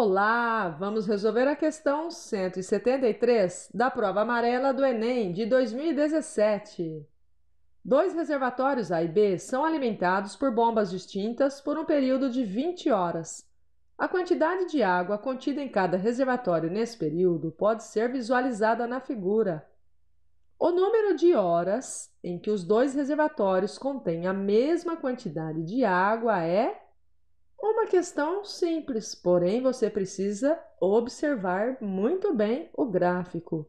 Olá, vamos resolver a questão 173 da prova amarela do Enem de 2017. Dois reservatórios A e B são alimentados por bombas distintas por um período de 20 horas. A quantidade de água contida em cada reservatório nesse período pode ser visualizada na figura. O número de horas em que os dois reservatórios contêm a mesma quantidade de água é uma questão simples, porém você precisa observar muito bem o gráfico.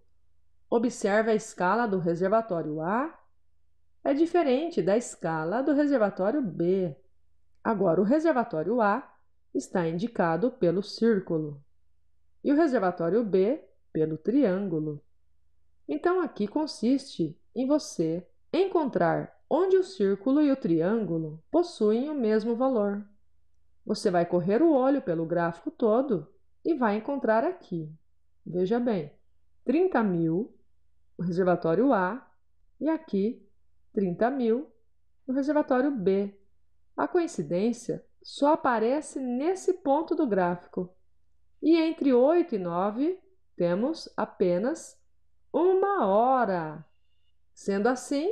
Observe a escala do reservatório A é diferente da escala do reservatório B. Agora, o reservatório A está indicado pelo círculo e o reservatório B pelo triângulo. Então, aqui consiste em você encontrar onde o círculo e o triângulo possuem o mesmo valor. Você vai correr o olho pelo gráfico todo e vai encontrar aqui. Veja bem, 30 mil no reservatório A e aqui 30 mil no reservatório B. A coincidência só aparece nesse ponto do gráfico. E entre 8 e 9 temos apenas uma hora. Sendo assim,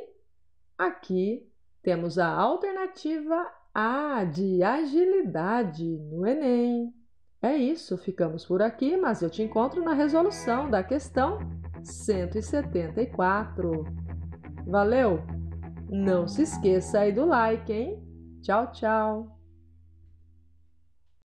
aqui temos a alternativa ah, de agilidade no Enem. É isso, ficamos por aqui, mas eu te encontro na resolução da questão 174. Valeu! Não se esqueça aí do like, hein? Tchau, tchau!